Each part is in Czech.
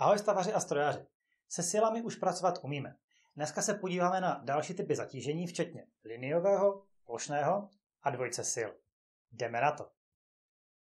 Ahoj stavaři a strojaři. Se silami už pracovat umíme. Dneska se podíváme na další typy zatížení, včetně liniového, plošného a dvojce sil. Jdeme na to.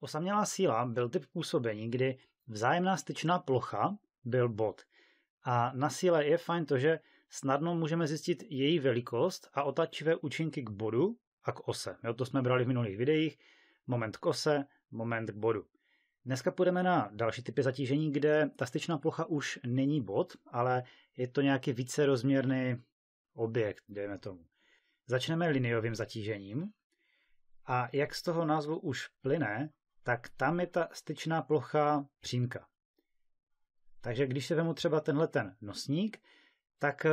Osamělá síla byl typ působení, kdy vzájemná styčná plocha byl bod. A na síle je fajn to, že snadno můžeme zjistit její velikost a otačivé účinky k bodu a k ose. Jo, to jsme brali v minulých videích. Moment k ose, moment k bodu. Dneska půjdeme na další typy zatížení, kde ta styčná plocha už není bod, ale je to nějaký vícerozměrný objekt, dejme tomu. Začneme liniovým zatížením. A jak z toho názvu už plyne, tak tam je ta styčná plocha přímka. Takže když se vemu třeba tenhle ten nosník, tak eh,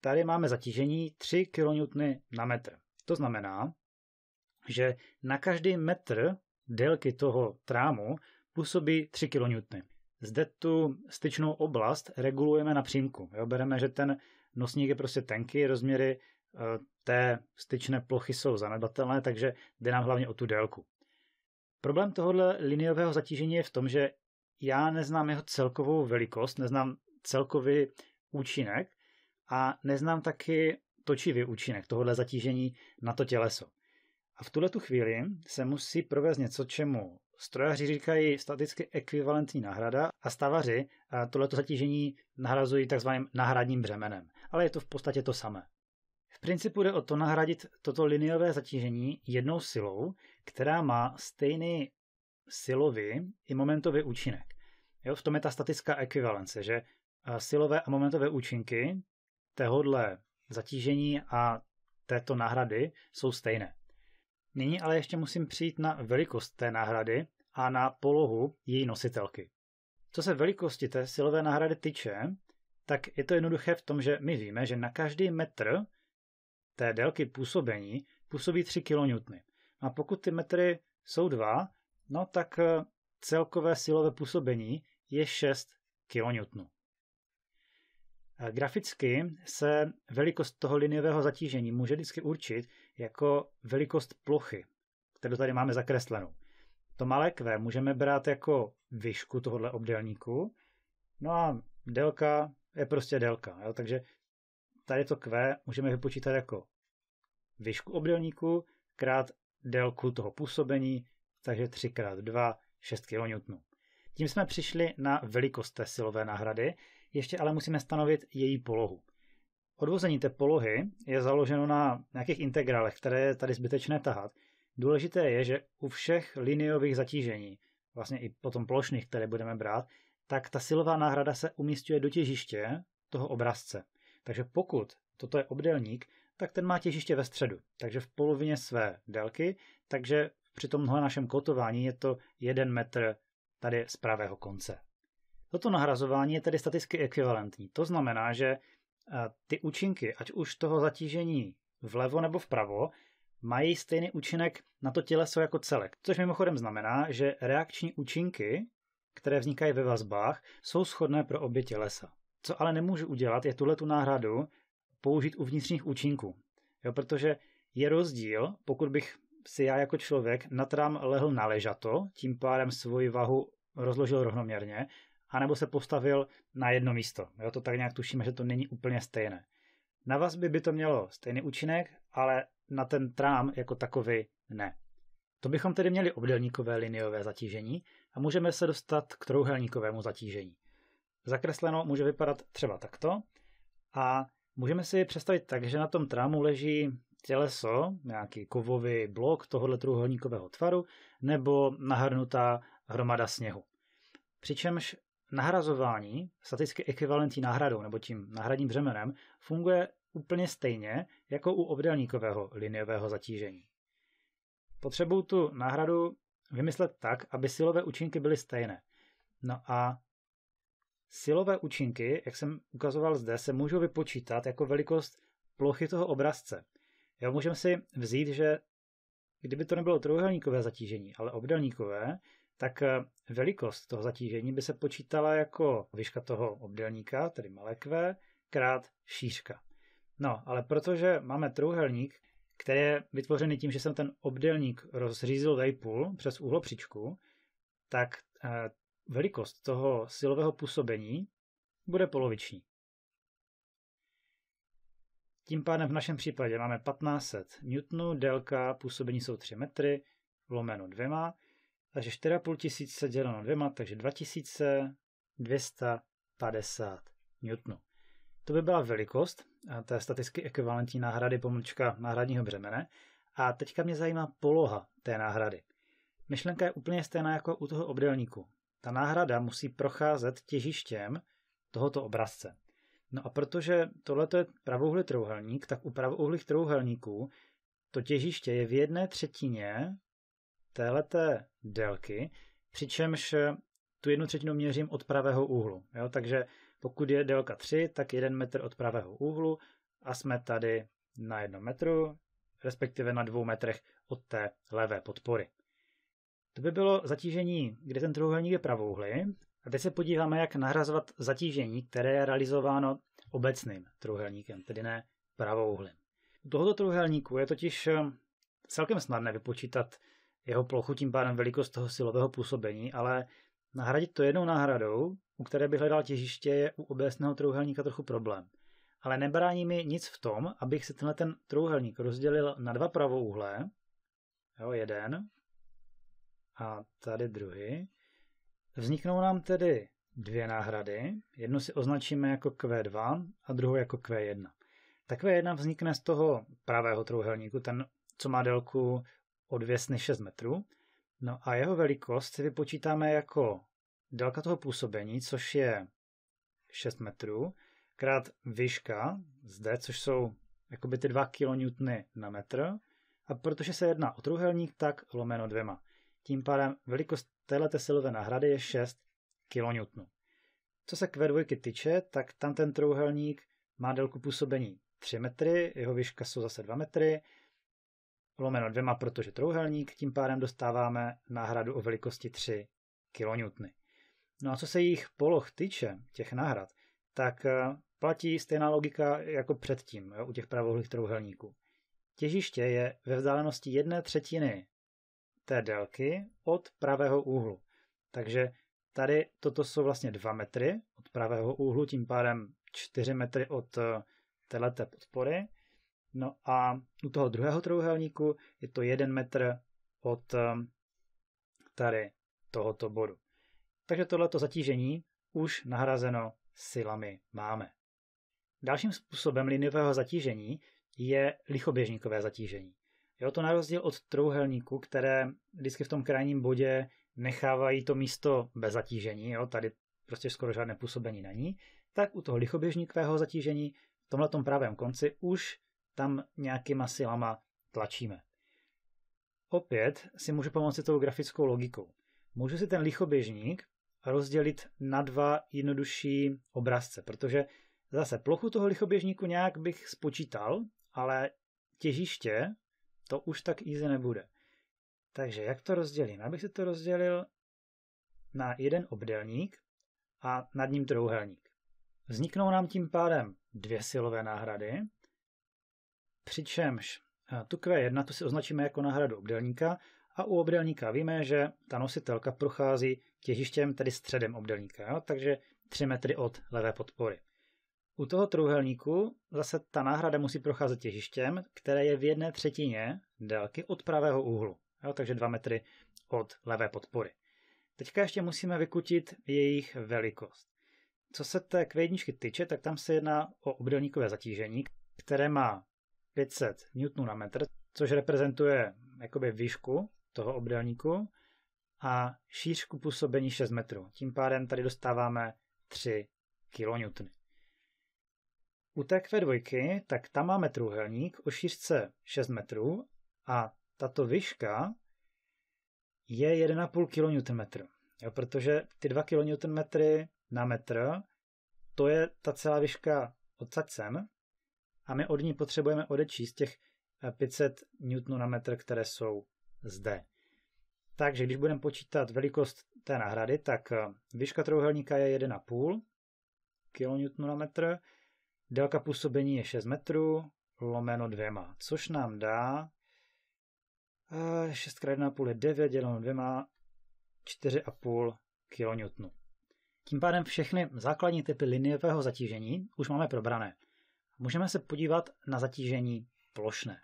tady máme zatížení 3 kN na metr. To znamená, že na každý metr délky toho trámu působí 3 kN. Zde tu styčnou oblast regulujeme na přímku. Jo, bereme, že ten nosník je prostě tenký, rozměry eh, té styčné plochy jsou zanedbatelné, takže jde nám hlavně o tu délku. Problém tohohle liniového zatížení je v tom, že já neznám jeho celkovou velikost, neznám celkový účinek a neznám taky točivý účinek tohohle zatížení na to těleso. A v tuhle tu chvíli se musí provést něco, čemu strojaři říkají staticky ekvivalentní náhrada a stavaři tohleto zatížení nahrazují takzvaným náhradním břemenem. Ale je to v podstatě to samé. V principu jde o to nahradit toto liniové zatížení jednou silou, která má stejný silový i momentový účinek. Jo, v tom je ta statická ekvivalence, že silové a momentové účinky téhodle zatížení a této náhrady jsou stejné. Nyní ale ještě musím přijít na velikost té náhrady a na polohu její nositelky. Co se velikosti té silové náhrady týče, tak je to jednoduché v tom, že my víme, že na každý metr té délky působení působí 3 kN. A pokud ty metry jsou 2, no tak eh, celkové silové působení je 6 kN. Eh, graficky se velikost toho liniového zatížení může vždycky určit jako velikost plochy, kterou tady máme zakreslenou. To malé Q můžeme brát jako výšku tohohle obdélníku, no a délka je prostě délka. Jo? Takže tady to Q můžeme vypočítat jako výšku obdélníku krát délku toho působení, takže 3x2, 6 kN. Tím jsme přišli na velikost té silové náhrady, ještě ale musíme stanovit její polohu. Odvození té polohy je založeno na nějakých integrálech, které je tady zbytečné tahat. Důležité je, že u všech liniových zatížení, vlastně i potom plošných, které budeme brát, tak ta silová náhrada se umístuje do těžiště toho obrazce. Takže pokud toto je obdelník, tak ten má těžiště ve středu, takže v polovině své délky, takže při tomhle našem kotování je to 1 metr tady z pravého konce. Toto nahrazování je tedy staticky ekvivalentní. To znamená, že ty účinky, ať už toho zatížení vlevo nebo vpravo, mají stejný účinek na to těleso jako celek. Což mimochodem znamená, že reakční účinky, které vznikají ve vazbách, jsou shodné pro obě tělesa. Co ale nemůžu udělat, je tuhle tu náhradu použít u vnitřních účinků. Jo, protože je rozdíl, pokud bych si já jako člověk natrám lehl na ležato, tím pádem svoji váhu rozložil rovnoměrně, anebo se postavil na jedno místo. Jo, to tak nějak tušíme, že to není úplně stejné. Na vás by to mělo stejný účinek, ale na ten trám jako takový ne. To bychom tedy měli obdelníkové liniové zatížení a můžeme se dostat k trouhelníkovému zatížení. Zakresleno může vypadat třeba takto a můžeme si představit tak, že na tom trámu leží těleso, nějaký kovový blok tohoto trouhelníkového tvaru nebo nahrnutá hromada sněhu. Přičemž nahrazování staticky ekvivalentní náhradou nebo tím náhradním břemenem funguje úplně stejně jako u obdélníkového liniového zatížení. Potřebuju tu náhradu vymyslet tak, aby silové účinky byly stejné. No a silové účinky, jak jsem ukazoval zde, se můžou vypočítat jako velikost plochy toho obrazce. Jo, můžeme si vzít, že kdyby to nebylo trojuhelníkové zatížení, ale obdélníkové, tak eh, velikost toho zatížení by se počítala jako výška toho obdélníka, tedy malekve, krát šířka. No, ale protože máme trouhelník, který je vytvořený tím, že jsem ten obdélník rozřízl půl přes úhlopříčku, tak eh, velikost toho silového působení bude poloviční. Tím pádem v našem případě máme 1500 N, délka působení jsou 3 metry, lomeno dvěma, takže 4,5 tisíce děleno dvěma, takže 2250 newtonů. To by byla velikost té staticky ekvivalentní náhrady pomlčka náhradního břemene. A teďka mě zajímá poloha té náhrady. Myšlenka je úplně stejná jako u toho obdelníku. Ta náhrada musí procházet těžištěm tohoto obrazce. No a protože tohle je pravouhlý trouhelník, tak u pravouhlých trouhelníků to těžiště je v jedné třetině téhleté délky, přičemž eh, tu jednu třetinu měřím od pravého úhlu. Jo? Takže pokud je délka 3, tak 1 metr od pravého úhlu a jsme tady na jednom metru, respektive na dvou metrech od té levé podpory. To by bylo zatížení, kde ten trojuhelník je pravouhly. A teď se podíváme, jak nahrazovat zatížení, které je realizováno obecným trojuhelníkem, tedy ne pravouhlým. U tohoto trojuhelníku je totiž eh, celkem snadné vypočítat jeho plochu, tím pádem velikost toho silového působení, ale nahradit to jednou náhradou, u které by hledal těžiště, je u obecného trouhelníka trochu problém. Ale nebrání mi nic v tom, abych si tenhle ten trouhelník rozdělil na dva pravouhlé, jo, jeden a tady druhý. Vzniknou nám tedy dvě náhrady, jednu si označíme jako Q2 a druhou jako Q1. Ta Q1 vznikne z toho pravého trouhelníku, ten, co má délku odvěz než 6 metrů. No a jeho velikost si vypočítáme jako délka toho působení, což je 6 metrů, krát výška zde, což jsou jakoby ty 2 kN na metr. A protože se jedná o trůhelník, tak lomeno dvěma. Tím pádem velikost této silové náhrady je 6 kN. Co se Q2 týče, tak tam ten trouhelník má délku působení 3 metry, jeho výška jsou zase 2 metry, lomeno dvěma, protože trouhelník, tím pádem dostáváme náhradu o velikosti 3 kN. No a co se jejich poloh týče, těch náhrad, tak eh, platí stejná logika jako předtím jo, u těch pravouhlých trouhelníků. Těžiště je ve vzdálenosti jedné třetiny té délky od pravého úhlu. Takže tady toto jsou vlastně 2 metry od pravého úhlu, tím pádem 4 metry od eh, této podpory No a u toho druhého trojuhelníku je to jeden metr od ehm, tady tohoto bodu. Takže tohleto zatížení už nahrazeno silami máme. Dalším způsobem liniového zatížení je lichoběžníkové zatížení. Je to na rozdíl od trouhelníku, které vždycky v tom krajním bodě nechávají to místo bez zatížení, jo, tady prostě skoro žádné působení není, tak u toho lichoběžníkového zatížení v tomhle pravém konci už tam nějakýma silama tlačíme. Opět si můžu pomoci tou grafickou logikou. Můžu si ten lichoběžník rozdělit na dva jednodušší obrazce, protože zase plochu toho lichoběžníku nějak bych spočítal, ale těžiště to už tak easy nebude. Takže jak to rozdělím? Abych si to rozdělil na jeden obdelník a nad ním trouhelník. Vzniknou nám tím pádem dvě silové náhrady, Přičemž eh, tu Q1 tu si označíme jako náhradu obdelníka a u obdelníka víme, že ta nositelka prochází těžištěm, tedy středem obdelníka, jo? takže 3 metry od levé podpory. U toho trouhelníku zase ta náhrada musí procházet těžištěm, které je v jedné třetině délky od pravého úhlu, jo? takže 2 metry od levé podpory. Teďka ještě musíme vykutit jejich velikost. Co se té kvědničky tyče, tak tam se jedná o obdelníkové zatížení, které má 500 Nm na metr, což reprezentuje jakoby výšku toho obdélníku a šířku působení 6 metrů. Tím pádem tady dostáváme 3 kN. U té Q2, tak tam máme trůhelník o šířce 6 metrů a tato výška je 1,5 kN. Jo, protože ty 2 kN na metr, to je ta celá výška odsaď sem, a my od ní potřebujeme odečíst těch 500 eh, Nm na metr, které jsou zde. Takže když budeme počítat velikost té náhrady, tak eh, výška trouhelníka je 1,5 kN na metr, délka působení je 6 metrů, lomeno 2, což nám dá 6 x 1,5 je 9, děleno 2, 4,5 kN. Tím pádem všechny základní typy liniového zatížení už máme probrané. Můžeme se podívat na zatížení plošné.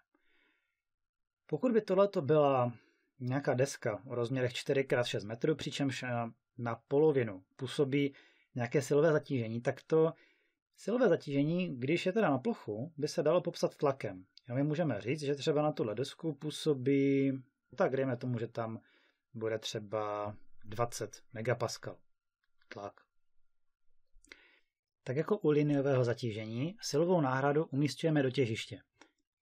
Pokud by tohleto byla nějaká deska o rozměrech 4x6 metrů, přičemž eh, na polovinu působí nějaké silové zatížení, tak to silové zatížení, když je teda na plochu, by se dalo popsat tlakem. A my můžeme říct, že třeba na tuhle desku působí, tak dejme tomu, že tam bude třeba 20 megapascal tlak. Tak jako u liniového zatížení, silovou náhradu umístujeme do těžiště.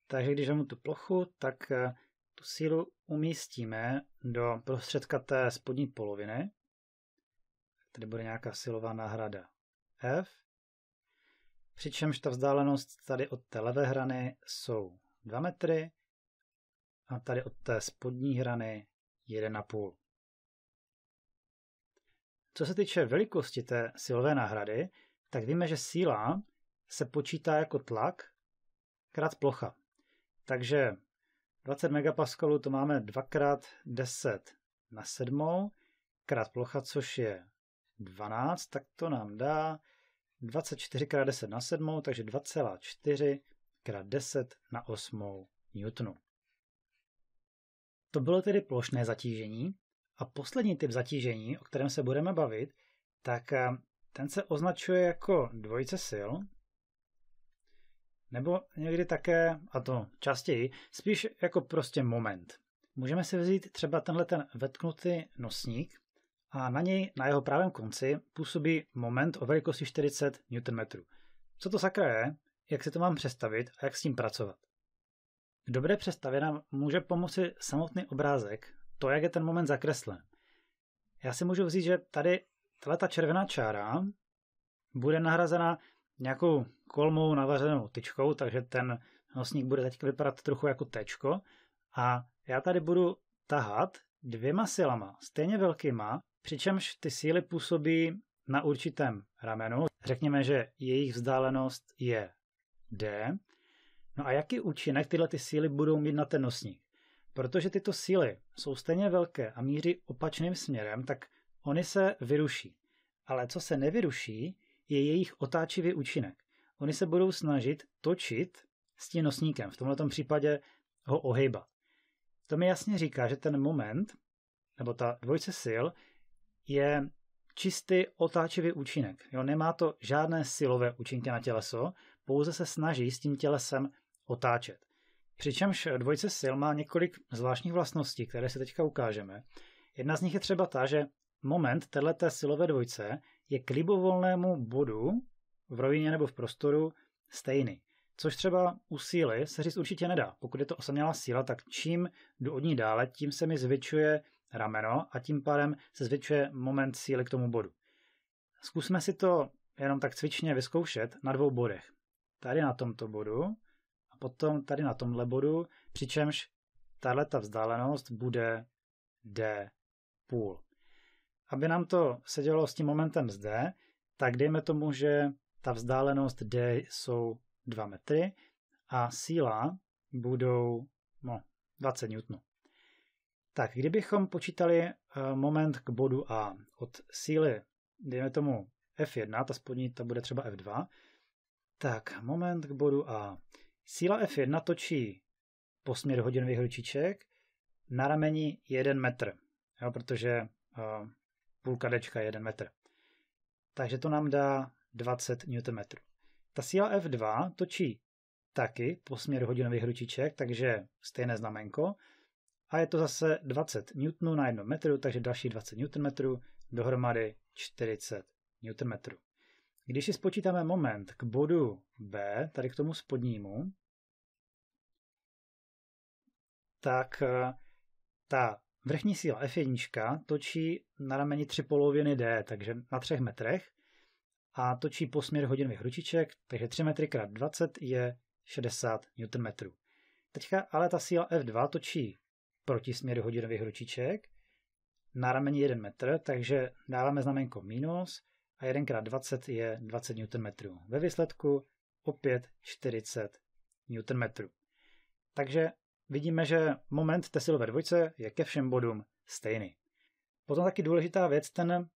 Takže když dáme tu plochu, tak eh, tu sílu umístíme do prostředka té spodní poloviny. Tady bude nějaká silová náhrada F. Přičemž ta vzdálenost tady od té levé hrany jsou 2 metry a tady od té spodní hrany 1,5. Co se týče velikosti té silové náhrady, tak víme, že síla se počítá jako tlak krát plocha. Takže 20 MPa to máme 2 x 10 na 7 krát plocha, což je 12, tak to nám dá 24 krát 10 na 7, takže 2,4 krát 10 na 8 N. To bylo tedy plošné zatížení. A poslední typ zatížení, o kterém se budeme bavit, tak eh, ten se označuje jako dvojice sil, nebo někdy také, a to častěji, spíš jako prostě moment. Můžeme si vzít třeba tenhle ten vetknutý nosník a na něj, na jeho pravém konci, působí moment o velikosti 40 Nm. Co to sakra je, jak si to mám představit a jak s tím pracovat? K dobré představě nám může pomoci samotný obrázek, to, jak je ten moment zakreslen. Já si můžu vzít, že tady tahle ta červená čára bude nahrazena nějakou kolmou navařenou tyčkou, takže ten nosník bude teď vypadat trochu jako tečko a já tady budu tahat dvěma silama, stejně velkýma, přičemž ty síly působí na určitém ramenu. Řekněme, že jejich vzdálenost je D. No a jaký účinek tyhle ty síly budou mít na ten nosník? Protože tyto síly jsou stejně velké a míří opačným směrem, tak Oni se vyruší. Ale co se nevyruší, je jejich otáčivý účinek. Oni se budou snažit točit s tím nosníkem, v tomto případě ho ohejbat. To mi jasně říká, že ten moment, nebo ta dvojce sil, je čistý otáčivý účinek. Jo, nemá to žádné silové účinky na těleso, pouze se snaží s tím tělesem otáčet. Přičemž dvojce sil má několik zvláštních vlastností, které se teďka ukážeme. Jedna z nich je třeba ta, že moment této silové dvojce je k libovolnému bodu v rovině nebo v prostoru stejný. Což třeba u síly se říct určitě nedá. Pokud je to osamělá síla, tak čím jdu od ní dále, tím se mi zvětšuje rameno a tím pádem se zvětšuje moment síly k tomu bodu. Zkusme si to jenom tak cvičně vyzkoušet na dvou bodech. Tady na tomto bodu a potom tady na tomhle bodu, přičemž tahle ta vzdálenost bude d půl aby nám to sedělo s tím momentem zde, tak dejme tomu, že ta vzdálenost D jsou 2 metry a síla budou no, 20 N. Tak kdybychom počítali eh, moment k bodu A od síly, dejme tomu F1, ta spodní, ta bude třeba F2, tak moment k bodu A. Síla F1 točí po směru hodinových ručiček na rameni 1 metr, jo, protože eh, půlka dečka, 1 metr. Takže to nám dá 20 Nm. Ta síla F2 točí taky po směru hodinových ručiček, takže stejné znamenko. A je to zase 20 Nm na 1 metru, takže další 20 Nm, dohromady 40 Nm. Když si spočítáme moment k bodu B, tady k tomu spodnímu, tak eh, ta Vrchní síla F1 točí na rameni tři poloviny D, takže na třech metrech a točí po směr hodinových ručiček, takže 3 metry x 20 je 60 Nm. Teďka ale ta síla F2 točí proti směru hodinových ručiček na rameni 1 metr, takže dáváme znamenko minus a 1 x 20 je 20 Nm. Ve výsledku opět 40 Nm. Takže vidíme, že moment té silové dvojce je ke všem bodům stejný. Potom taky důležitá věc, ten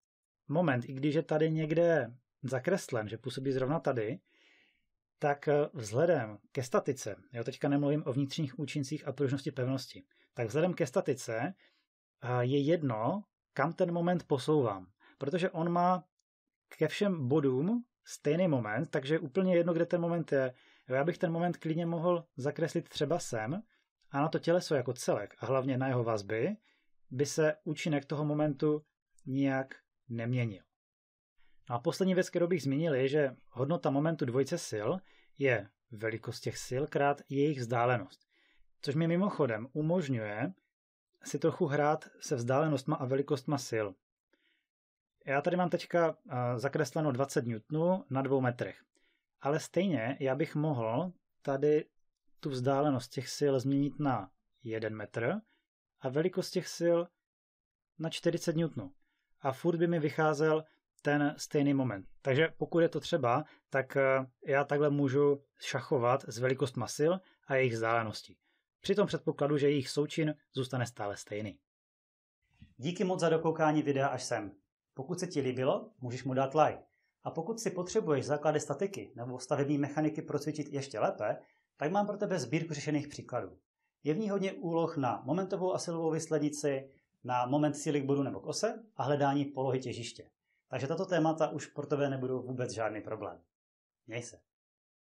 moment, i když je tady někde zakreslen, že působí zrovna tady, tak vzhledem ke statice, já teďka nemluvím o vnitřních účincích a pružnosti pevnosti, tak vzhledem ke statice je jedno, kam ten moment posouvám, protože on má ke všem bodům stejný moment, takže je úplně jedno, kde ten moment je. Já bych ten moment klidně mohl zakreslit třeba sem, a na to těleso jako celek a hlavně na jeho vazby by se účinek toho momentu nijak neměnil. No a poslední věc, kterou bych zmínil, je, že hodnota momentu dvojice sil je velikost těch sil krát jejich vzdálenost. Což mi mimochodem umožňuje si trochu hrát se vzdálenostma a velikostma sil. Já tady mám teďka eh, zakresleno 20 N na dvou metrech. Ale stejně já bych mohl tady tu vzdálenost těch sil změnit na 1 metr a velikost těch sil na 40 N. A furt by mi vycházel ten stejný moment. Takže pokud je to třeba, tak eh, já takhle můžu šachovat s velikost masil a jejich vzdáleností. Při tom předpokladu, že jejich součin zůstane stále stejný. Díky moc za dokoukání videa až sem. Pokud se ti líbilo, můžeš mu dát like. A pokud si potřebuješ základy statiky nebo stavební mechaniky procvičit ještě lépe, tak mám pro tebe sbírku řešených příkladů. Je v ní hodně úloh na momentovou a silovou vyslednici, na moment síly k bodu nebo k ose a hledání polohy těžiště. Takže tato témata už pro tebe nebudou vůbec žádný problém. Měj se.